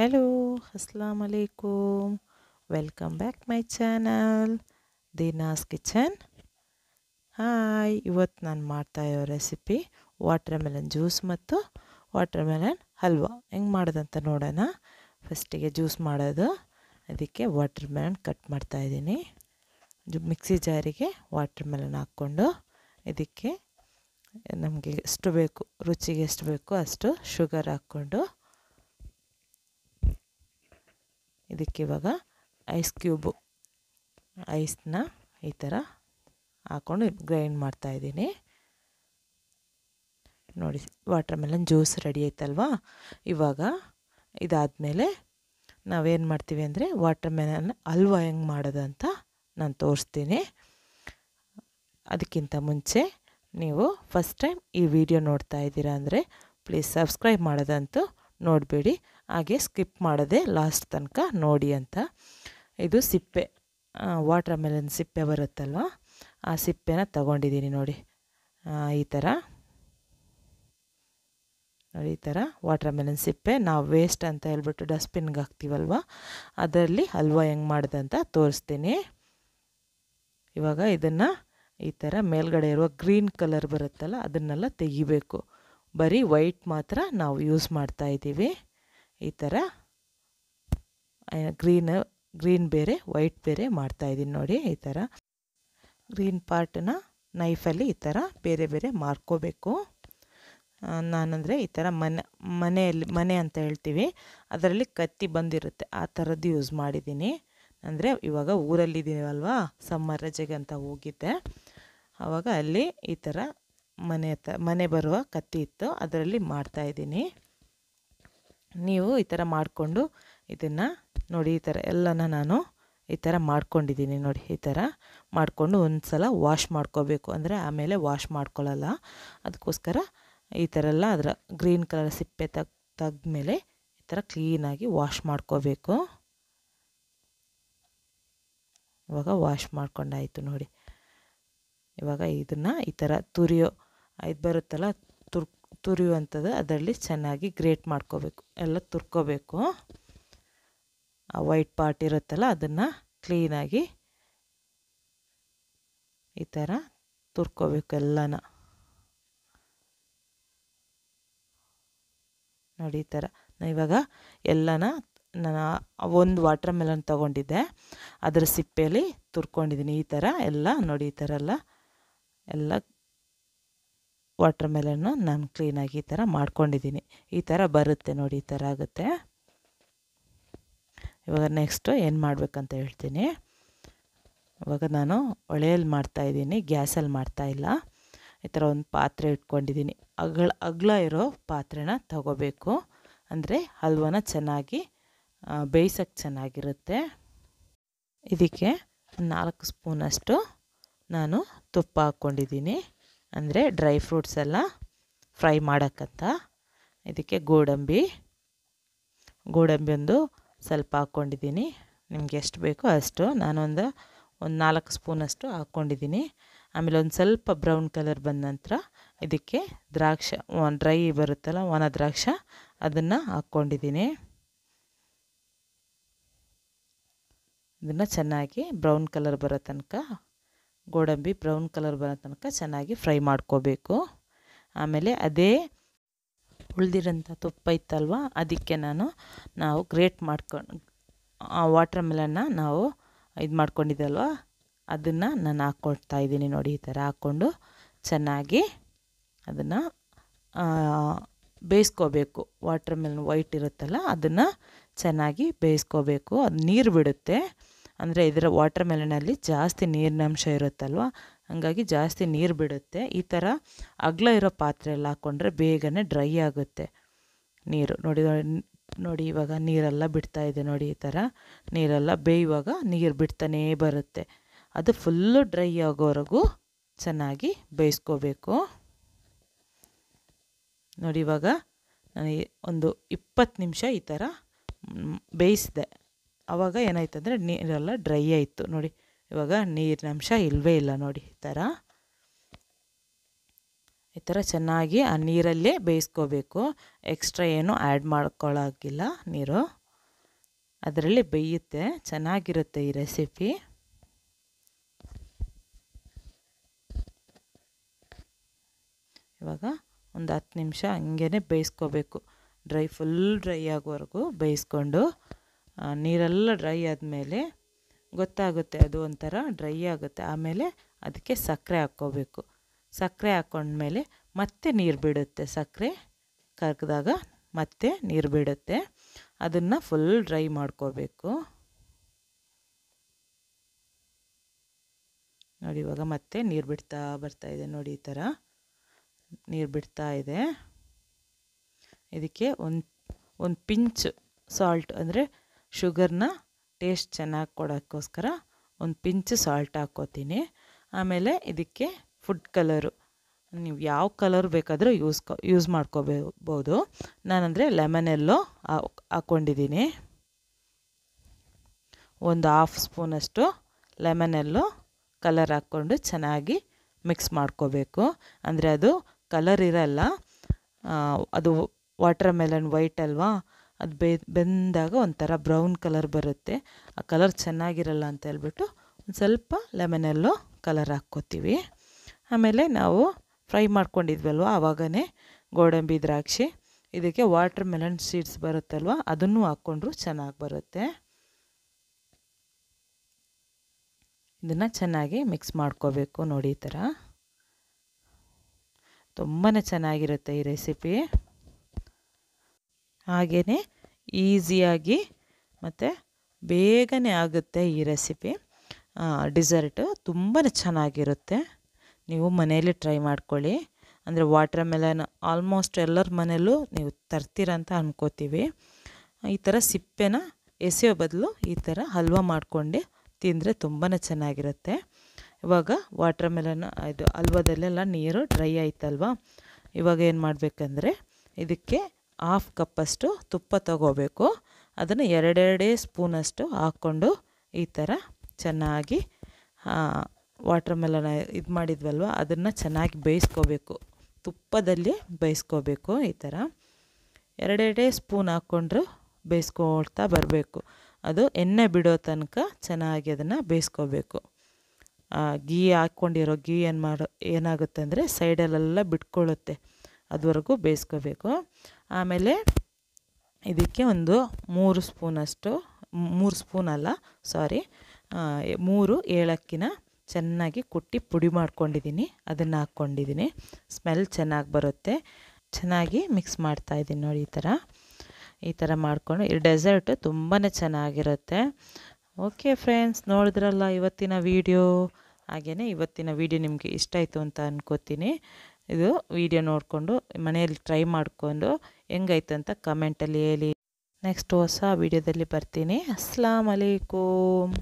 hello അസ്സാം welcome welcome back my channel Dina's kitchen hi ಇವತ್ತು ನಾನು ಮಾಡ್ತಾ ಇರೋ ರೆಸಿಪಿ ವಾಟರ್ ಮೆಲನ್ ಜ್ಯೂಸ್ ಮತ್ತು ವಾಟರ್ ಮೆಲನ್ ಹಲ್ವಾ ಹೆಂಗೆ ಮಾಡೋದಂತ ನೋಡೋಣ ಫಸ್ಟಿಗೆ ಜ್ಯೂಸ್ ಮಾಡೋದು ಅದಕ್ಕೆ ವಾಟರ್ ಮೆಲನ್ ಕಟ್ ಮಾಡ್ತಾ ಮಾಡ್ತಾಯಿದ್ದೀನಿ ಮಿಕ್ಸಿ ಜಾರಿಗೆ ವಾಟರ್ ಮೆಲನ್ ಹಾಕ್ಕೊಂಡು ಇದಕ್ಕೆ ನಮಗೆ ಎಷ್ಟು ಬೇಕು ರುಚಿಗೆ ಎಷ್ಟು ಬೇಕೋ ಅಷ್ಟು ಶುಗರ್ ಹಾಕ್ಕೊಂಡು ಇದಕ್ಕೆ ಇವಾಗ ಐಸ್ ಕ್ಯೂಬು ಐಸ್ನ ಈ ಥರ ಹಾಕ್ಕೊಂಡು ಗ್ರೈಂಡ್ ಮಾಡ್ತಾಯಿದ್ದೀನಿ ನೋಡಿ ವಾಟರ್ ಮೆಲನ್ ಜ್ಯೂಸ್ ರೆಡಿ ಆಯ್ತಲ್ವಾ ಇವಾಗ ಇದಾದಮೇಲೆ ನಾವೇನು ಮಾಡ್ತೀವಿ ಅಂದರೆ ವಾಟರ್ ಮೆಲನ್ ಹಲ್ವಾ ಹೆಂಗೆ ಮಾಡೋದಂತ ನಾನು ತೋರಿಸ್ತೀನಿ ಅದಕ್ಕಿಂತ ಮುಂಚೆ ನೀವು ಫಸ್ಟ್ ಟೈಮ್ ಈ ವಿಡಿಯೋ ನೋಡ್ತಾ ಇದ್ದೀರಾ ಅಂದರೆ ಪ್ಲೀಸ್ ಸಬ್ಸ್ಕ್ರೈಬ್ ಮಾಡೋದಂತೂ ನೋಡಬೇಡಿ ಹಾಗೆ ಸ್ಕಿಪ್ ಮಾಡದೆ ಲಾಸ್ಟ್ ತನಕ ನೋಡಿ ಅಂತ ಇದು ಸಿಪ್ಪೆ ವಾಟ್ರ್ ಮೆಲನ್ ಸಿಪ್ಪೆ ಬರುತ್ತಲ್ವ ಆ ಸಿಪ್ಪೆನ ತಗೊಂಡಿದ್ದೀನಿ ನೋಡಿ ಈ ಥರ ನೋಡಿ ಈ ಥರ ವಾಟ್ರ್ ಮೆಲನ್ ಸಿಪ್ಪೆ ನಾವು ವೇಸ್ಟ್ ಅಂತ ಹೇಳ್ಬಿಟ್ಟು ಡಸ್ಟ್ಬಿನ್ಗೆ ಹಾಕ್ತೀವಲ್ವ ಅದರಲ್ಲಿ ಹಲ್ವಾ ಹೆಂಗೆ ಅಂತ ತೋರಿಸ್ತೀನಿ ಇವಾಗ ಇದನ್ನು ಈ ಥರ ಮೇಲ್ಗಡೆ ಇರುವ ಗ್ರೀನ್ ಕಲರ್ ಬರುತ್ತಲ್ಲ ಅದನ್ನೆಲ್ಲ ತೆಗಿಬೇಕು ಬರೀ ವೈಟ್ ಮಾತ್ರ ನಾವು ಯೂಸ್ ಮಾಡ್ತಾ ಇದ್ದೀವಿ ಈ ಥರ ಗ್ರೀನ್ ಗ್ರೀನ್ ಬೇರೆ ವೈಟ್ ಬೇರೆ ಮಾಡ್ತಾಯಿದ್ದೀನಿ ನೋಡಿ ಈ ಥರ ಗ್ರೀನ್ ಪಾರ್ಟನ್ನ ನೈಫಲ್ಲಿ ಈ ಥರ ಬೇರೆ ಬೇರೆ ಮಾರ್ಕೋಬೇಕು ನಾನಂದರೆ ಈ ಥರ ಮನೆ ಮನೆಯಲ್ಲಿ ಮನೆ ಅಂತ ಹೇಳ್ತೀವಿ ಅದರಲ್ಲಿ ಕತ್ತಿ ಬಂದಿರುತ್ತೆ ಆ ಥರದ್ದು ಯೂಸ್ ಮಾಡಿದ್ದೀನಿ ಅಂದರೆ ಇವಾಗ ಊರಲ್ಲಿದ್ದೀವಲ್ವಾ ಸಮ್ಮರ್ ರಜೆಗೆ ಅಂತ ಹೋಗಿದ್ದೆ ಆವಾಗ ಅಲ್ಲಿ ಈ ಥರ ಮನೆ ಮನೆ ಬರುವ ಕತ್ತಿ ಇತ್ತು ಅದರಲ್ಲಿ ಮಾಡ್ತಾಯಿದ್ದೀನಿ ನೀವು ಈ ಥರ ಮಾಡಿಕೊಂಡು ಇದನ್ನು ನೋಡಿ ಈ ಥರ ಎಲ್ಲನ ನಾನು ಈ ಥರ ಮಾಡ್ಕೊಂಡಿದ್ದೀನಿ ನೋಡಿ ಈ ಥರ ಮಾಡಿಕೊಂಡು ಒಂದು ಸಲ ವಾಶ್ ಮಾಡ್ಕೋಬೇಕು ಅಂದರೆ ಆಮೇಲೆ ವಾಶ್ ಮಾಡ್ಕೊಳ್ಳಲ್ಲ ಅದಕ್ಕೋಸ್ಕರ ಈ ಥರ ಎಲ್ಲ ಅದರ ಗ್ರೀನ್ ಕಲರ್ ಸಿಪ್ಪೆ ತಗ್ ಮೇಲೆ ಈ ಥರ ಕ್ಲೀನಾಗಿ ವಾಶ್ ಮಾಡ್ಕೋಬೇಕು ಇವಾಗ ವಾಶ್ ಮಾಡ್ಕೊಂಡಾಯಿತು ನೋಡಿ ಇವಾಗ ಇದನ್ನು ಈ ಥರ ತುರಿಯೋ ಇದು ಬರುತ್ತಲ್ಲ ತುರಿಯುವಂಥದ್ದು ಅದರಲ್ಲಿ ಚೆನ್ನಾಗಿ ಗ್ರೇಟ್ ಮಾಡ್ಕೋಬೇಕು ಎಲ್ಲ ತುರ್ಕೋಬೇಕು ಆ ವೈಟ್ ಪಾರ್ಟ್ ಇರುತ್ತಲ್ಲ ಅದನ್ನು ಕ್ಲೀನಾಗಿ ಈ ಥರ ತುರ್ಕೋಬೇಕು ಎಲ್ಲನ ನೋಡಿ ಈ ಥರ ಇವಾಗ ಎಲ್ಲನ ನಾನು ಒಂದು ವಾಟರ್ ಮೆಲನ್ ತೊಗೊಂಡಿದ್ದೆ ಅದರ ಸಿಪ್ಪೆಯಲ್ಲಿ ತುರ್ಕೊಂಡಿದ್ದೀನಿ ಈ ಥರ ಎಲ್ಲ ನೋಡಿ ಈ ಥರ ಎಲ್ಲ ಎಲ್ಲ ವಾಟರ್ ಮೆಲನ್ನು ನಾನು ಕ್ಲೀನಾಗಿ ಈ ಥರ ಮಾಡ್ಕೊಂಡಿದ್ದೀನಿ ಈ ಥರ ಬರುತ್ತೆ ನೋಡಿ ಈ ಥರ ಆಗುತ್ತೆ ಇವಾಗ ನೆಕ್ಸ್ಟು ಏನು ಮಾಡಬೇಕಂತ ಹೇಳ್ತೀನಿ ಇವಾಗ ನಾನು ಒಳೆಯಲ್ಲಿ ಮಾಡ್ತಾಯಿದ್ದೀನಿ ಗ್ಯಾಸಲ್ಲಿ ಮಾಡ್ತಾಯಿಲ್ಲ ಈ ಥರ ಒಂದು ಪಾತ್ರೆ ಇಟ್ಕೊಂಡಿದ್ದೀನಿ ಅಗಳ ಅಗ್ಲ ಇರೋ ಪಾತ್ರೆನ ತಗೋಬೇಕು ಅಂದರೆ ಹಲ್ವನ ಚೆನ್ನಾಗಿ ಬೇಯಿಸೋಕ್ಕೆ ಚೆನ್ನಾಗಿರುತ್ತೆ ಇದಕ್ಕೆ ನಾಲ್ಕು ಸ್ಪೂನಷ್ಟು ನಾನು ತುಪ್ಪ ಹಾಕ್ಕೊಂಡಿದ್ದೀನಿ ಅಂದರೆ ಡ್ರೈ ಫ್ರೂಟ್ಸ್ ಎಲ್ಲ ಫ್ರೈ ಮಾಡೋಕ್ಕಂತ ಇದಕ್ಕೆ ಗೋಡಂಬಿ ಗೋಡಂಬಿ ಒಂದು ಸ್ವಲ್ಪ ಹಾಕ್ಕೊಂಡಿದ್ದೀನಿ ನಿಮ್ಗೆ ಎಷ್ಟು ಬೇಕೋ ಅಷ್ಟು ನಾನೊಂದು ಒಂದು ನಾಲ್ಕು ಸ್ಪೂನಷ್ಟು ಹಾಕ್ಕೊಂಡಿದ್ದೀನಿ ಆಮೇಲೆ ಒಂದು ಸ್ವಲ್ಪ ಬ್ರೌನ್ ಕಲರ್ ಬಂದ ನಂತರ ಇದಕ್ಕೆ ದ್ರಾಕ್ಷ ಡ್ರೈ ಬರುತ್ತಲ್ಲ ಒಣ ದ್ರಾಕ್ಷ ಅದನ್ನು ಹಾಕ್ಕೊಂಡಿದ್ದೀನಿ ಇದನ್ನು ಚೆನ್ನಾಗಿ ಬ್ರೌನ್ ಕಲರ್ ಬರೋ ತನಕ ಗೋಡಂಬಿ ಬ್ರೌನ್ ಕಲರ್ ಬರೋ ತನಕ ಚೆನ್ನಾಗಿ ಫ್ರೈ ಮಾಡ್ಕೋಬೇಕು ಆಮೇಲೆ ಅದೇ ಉಳಿದಿರೋಂಥ ತುಪ್ಪ ಇತ್ತಲ್ವ ಅದಕ್ಕೆ ನಾನು ನಾವು ಗ್ರೇಟ್ ಮಾಡ್ಕೊಂಡು ವಾಟ್ರ್ ಮೆಲನ್ನ ನಾವು ಇದು ಮಾಡ್ಕೊಂಡಿದ್ದಲ್ವ ಅದನ್ನು ನಾನು ಹಾಕ್ಕೊಳ್ತಾ ಇದ್ದೀನಿ ನೋಡಿ ಈ ಥರ ಹಾಕ್ಕೊಂಡು ಚೆನ್ನಾಗಿ ಅದನ್ನು ಬೇಯಿಸ್ಕೋಬೇಕು ವಾಟ್ರ್ ಮೆಲನ್ ವೈಟ್ ಇರುತ್ತಲ್ಲ ಅದನ್ನು ಚೆನ್ನಾಗಿ ಬೇಯಿಸ್ಕೋಬೇಕು ಅದು ನೀರು ಬಿಡುತ್ತೆ ಅಂದರೆ ಇದರ ವಾಟರ್ ಮೆಲನಲ್ಲಿ ಜಾಸ್ತಿ ನೀರಿನ ಅಂಶ ಇರುತ್ತಲ್ವ ಹಾಗಾಗಿ ಜಾಸ್ತಿ ನೀರು ಬಿಡುತ್ತೆ ಈ ಥರ ಅಗ್ಲ ಇರೋ ಪಾತ್ರೆಯಲ್ಲಿ ಹಾಕ್ಕೊಂಡ್ರೆ ಬೇಗನೆ ಡ್ರೈ ಆಗುತ್ತೆ ನೀರು ನೋಡಿ ನೋಡಿ ಇವಾಗ ನೀರೆಲ್ಲ ಬಿಡ್ತಾ ಇದೆ ನೋಡಿ ಈ ಥರ ನೀರೆಲ್ಲ ಬೇಯುವಾಗ ನೀರು ಬಿಡ್ತಾನೇ ಬರುತ್ತೆ ಅದು ಫುಲ್ಲು ಡ್ರೈ ಆಗೋವರೆಗೂ ಚೆನ್ನಾಗಿ ಬೇಯಿಸ್ಕೋಬೇಕು ನೋಡಿ ಇವಾಗ ನಾನು ಒಂದು ಇಪ್ಪತ್ತು ನಿಮಿಷ ಈ ಥರ ಬೇಯಿಸಿದೆ ಆವಾಗ ಏನಾಯ್ತು ಅಂದರೆ ನೀರೆಲ್ಲ ಡ್ರೈ ಆಯಿತು ನೋಡಿ ಇವಾಗ ನೀರಿನ ಅಂಶ ಇಲ್ಲವೇ ಇಲ್ಲ ನೋಡಿ ಈ ಥರ ಈ ಥರ ಚೆನ್ನಾಗಿ ಆ ನೀರಲ್ಲೇ ಬೇಯಿಸ್ಕೋಬೇಕು ಎಕ್ಸ್ಟ್ರಾ ಏನು ಆ್ಯಡ್ ಮಾಡ್ಕೊಳ್ಳೋಕ್ಕಿಲ್ಲ ನೀರು ಅದರಲ್ಲಿ ಬೇಯುತ್ತೆ ಚೆನ್ನಾಗಿರುತ್ತೆ ಈ ರೆಸಿಪಿ ಇವಾಗ ಒಂದು ಹತ್ತು ನಿಮಿಷ ಹಂಗೇ ಬೇಯಿಸ್ಕೋಬೇಕು ಡ್ರೈ ಫುಲ್ ಡ್ರೈ ಆಗೋವರೆಗೂ ಬೇಯಿಸ್ಕೊಂಡು ನೀರೆಲ್ಲ ಡ್ರೈ ಆದಮೇಲೆ ಗೊತ್ತಾಗುತ್ತೆ ಅದು ಒಂಥರ ಡ್ರೈ ಆಗುತ್ತೆ ಆಮೇಲೆ ಅದಕ್ಕೆ ಸಕ್ಕರೆ ಹಾಕ್ಕೋಬೇಕು ಸಕ್ಕರೆ ಹಾಕ್ಕೊಂಡ್ಮೇಲೆ ಮತ್ತೆ ನೀರು ಬಿಡುತ್ತೆ ಸಕ್ಕರೆ ಕರಗಿದಾಗ ಮತ್ತೆ ನೀರು ಬಿಡುತ್ತೆ ಅದನ್ನು ಫುಲ್ ಡ್ರೈ ಮಾಡ್ಕೋಬೇಕು ನೋಡಿ ಇವಾಗ ಮತ್ತೆ ನೀರು ಬಿಡ್ತಾ ಬರ್ತಾ ಇದೆ ನೋಡಿ ಈ ಥರ ನೀರು ಬಿಡ್ತಾ ಇದೆ ಇದಕ್ಕೆ ಒಂದು ಒಂದು ಪಿಂಚ್ ಸಾಲ್ಟ್ ಅಂದರೆ ಶುಗರ್ನ ಟೇಸ್ಟ್ ಚೆನ್ನಾಗಿ ಕೊಡೋಕ್ಕೋಸ್ಕರ ಒಂದು ಪಿಂಚ್ ಸಾಲ್ಟ್ ಹಾಕ್ಕೋತೀನಿ ಆಮೇಲೆ ಇದಕ್ಕೆ ಫುಡ್ ಕಲರು ನೀವು ಯಾವ ಕಲರ್ ಬೇಕಾದರೂ ಯೂಸ್ ಯೂಸ್ ಮಾಡ್ಕೋಬೋದು ನಾನಂದರೆ ಲೆಮನ್ ಎಲ್ಲೋ ಹಾಕ್ಕೊಂಡಿದ್ದೀನಿ ಒಂದು ಹಾಫ್ ಸ್ಪೂನಷ್ಟು ಲೆಮನ್ ಎಲ್ಲೋ ಕಲರ್ ಹಾಕ್ಕೊಂಡು ಚೆನ್ನಾಗಿ ಮಿಕ್ಸ್ ಮಾಡ್ಕೋಬೇಕು ಅಂದರೆ ಅದು ಕಲರ್ ಇರಲ್ಲ ಅದು ವಾಟರ್ ಮೆಲನ್ ವೈಟ್ ಅಲ್ವಾ ಅದು ಬೇ ಬೆಂದಾಗ ಒಂಥರ ಬ್ರೌನ್ ಕಲರ್ ಬರುತ್ತೆ ಆ ಕಲರ್ ಚೆನ್ನಾಗಿರಲ್ಲ ಅಂತ ಹೇಳ್ಬಿಟ್ಟು ಒಂದು ಸ್ವಲ್ಪ ಲೆಮನಲ್ಲು ಕಲರ್ ಹಾಕ್ಕೋತೀವಿ ಆಮೇಲೆ ನಾವು ಫ್ರೈ ಮಾಡ್ಕೊಂಡಿದ್ವಲ್ವ ಆವಾಗನೇ ಗೋಡಂಬಿ ದ್ರಾಕ್ಷಿ ಇದಕ್ಕೆ ವಾಟರ್ ಮೆಲನ್ ಸೀಡ್ಸ್ ಬರುತ್ತಲ್ವ ಅದನ್ನು ಹಾಕ್ಕೊಂಡ್ರು ಚೆನ್ನಾಗಿ ಬರುತ್ತೆ ಇದನ್ನು ಚೆನ್ನಾಗಿ ಮಿಕ್ಸ್ ಮಾಡ್ಕೋಬೇಕು ನೋಡಿ ಈ ಥರ ತುಂಬಾ ಚೆನ್ನಾಗಿರುತ್ತೆ ಈ ರೆಸಿಪಿ ಹಾಗೆಯೇ ಈಸಿಯಾಗಿ ಮತ್ತು ಬೇಗನೆ ಆಗುತ್ತೆ ಈ ರೆಸಿಪಿ ಡಿಸರ್ಟು ತುಂಬಾ ಚೆನ್ನಾಗಿರುತ್ತೆ ನೀವು ಮನೆಯಲ್ಲಿ ಟ್ರೈ ಮಾಡ್ಕೊಳ್ಳಿ ಅಂದರೆ ವಾಟರ್ ಮೆಲನ್ ಆಲ್ಮೋಸ್ಟ್ ಎಲ್ಲರ ಮನೆಯಲ್ಲೂ ನೀವು ತರ್ತೀರ ಅಂತ ಅಂದ್ಕೋತೀವಿ ಈ ಥರ ಸಿಪ್ಪೆನ ಎಸೆಯೋ ಬದಲು ಈ ಥರ ಹಲ್ವ ಮಾಡ್ಕೊಂಡು ತಿಂದರೆ ತುಂಬಾ ಚೆನ್ನಾಗಿರುತ್ತೆ ಇವಾಗ ವಾಟರ್ ಮೆಲನ್ ಇದು ಹಲ್ವದಲ್ಲೆಲ್ಲ ನೀರು ಡ್ರೈ ಆಯ್ತಲ್ವ ಇವಾಗ ಏನು ಮಾಡಬೇಕಂದ್ರೆ ಇದಕ್ಕೆ ಹಾಫ್ ಕಪ್ಪಷ್ಟು ತುಪ್ಪ ತಗೋಬೇಕು ಅದನ್ನು ಎರಡೆರಡೇ ಸ್ಪೂನಷ್ಟು ಹಾಕ್ಕೊಂಡು ಈ ಥರ ಚೆನ್ನಾಗಿ ವಾಟರ್ ಮೆಲನ್ ಇದು ಮಾಡಿದ್ವಲ್ವ ಅದನ್ನು ಚೆನ್ನಾಗಿ ಬೇಯಿಸ್ಕೋಬೇಕು ತುಪ್ಪದಲ್ಲಿ ಬೇಯಿಸ್ಕೋಬೇಕು ಈ ಥರ ಎರಡೆರಡೇ ಸ್ಪೂನ್ ಹಾಕ್ಕೊಂಡ್ರು ಬೇಯಿಸ್ಕೊಳ್ತಾ ಬರಬೇಕು ಅದು ಎಣ್ಣೆ ಬಿಡೋ ತನಕ ಚೆನ್ನಾಗಿ ಅದನ್ನು ಬೇಯಿಸ್ಕೋಬೇಕು ಗೀ ಹಾಕ್ಕೊಂಡಿರೋ ಗೀ ಏನು ಮಾಡೋ ಏನಾಗುತ್ತೆ ಅಂದರೆ ಸೈಡಲ್ಲೆಲ್ಲ ಬಿಟ್ಕೊಳ್ಳುತ್ತೆ ಅದುವರೆಗೂ ಬೇಯಿಸ್ಕೋಬೇಕು ಆಮೇಲೆ ಇದಕ್ಕೆ ಒಂದು ಮೂರು ಸ್ಪೂನಷ್ಟು ಮೂರು ಸ್ಪೂನ್ ಅಲ್ಲ ಸಾರಿ ಮೂರು ಏಳಕ್ಕಿನ ಚೆನ್ನಾಗಿ ಕುಟ್ಟಿ ಪುಡಿ ಮಾಡ್ಕೊಂಡಿದ್ದೀನಿ ಅದನ್ನು ಹಾಕ್ಕೊಂಡಿದ್ದೀನಿ ಸ್ಮೆಲ್ ಚೆನ್ನಾಗಿ ಬರುತ್ತೆ ಚೆನ್ನಾಗಿ ಮಿಕ್ಸ್ ಮಾಡ್ತಾಯಿದ್ದೀನಿ ನೋಡಿ ಈ ಥರ ಈ ಥರ ಮಾಡಿಕೊಂಡು ಈ ಡೆಸರ್ಟ್ ತುಂಬಾ ಚೆನ್ನಾಗಿರುತ್ತೆ ಓಕೆ ಫ್ರೆಂಡ್ಸ್ ನೋಡಿದ್ರಲ್ಲ ಇವತ್ತಿನ ವೀಡಿಯೋ ಹಾಗೆಯೇ ಇವತ್ತಿನ ವೀಡಿಯೋ ನಿಮಗೆ ಇಷ್ಟ ಆಯಿತು ಅಂತ ಅಂದ್ಕೋತೀನಿ ಇದು ವಿಡಿಯೋ ನೋಡಿಕೊಂಡು ಮನೆಯಲ್ಲಿ ಟ್ರೈ ಮಾಡಿಕೊಂಡು ಹೆಂಗೈತೆ ಅಂತ ಕಮೆಂಟಲ್ಲಿ ಹೇಳಿ ನೆಕ್ಸ್ಟ್ ಹೊಸ ವಿಡಿಯೋದಲ್ಲಿ ಬರ್ತೀನಿ ಅಸ್ಲಾಂ ಅಲೈಕುಮ್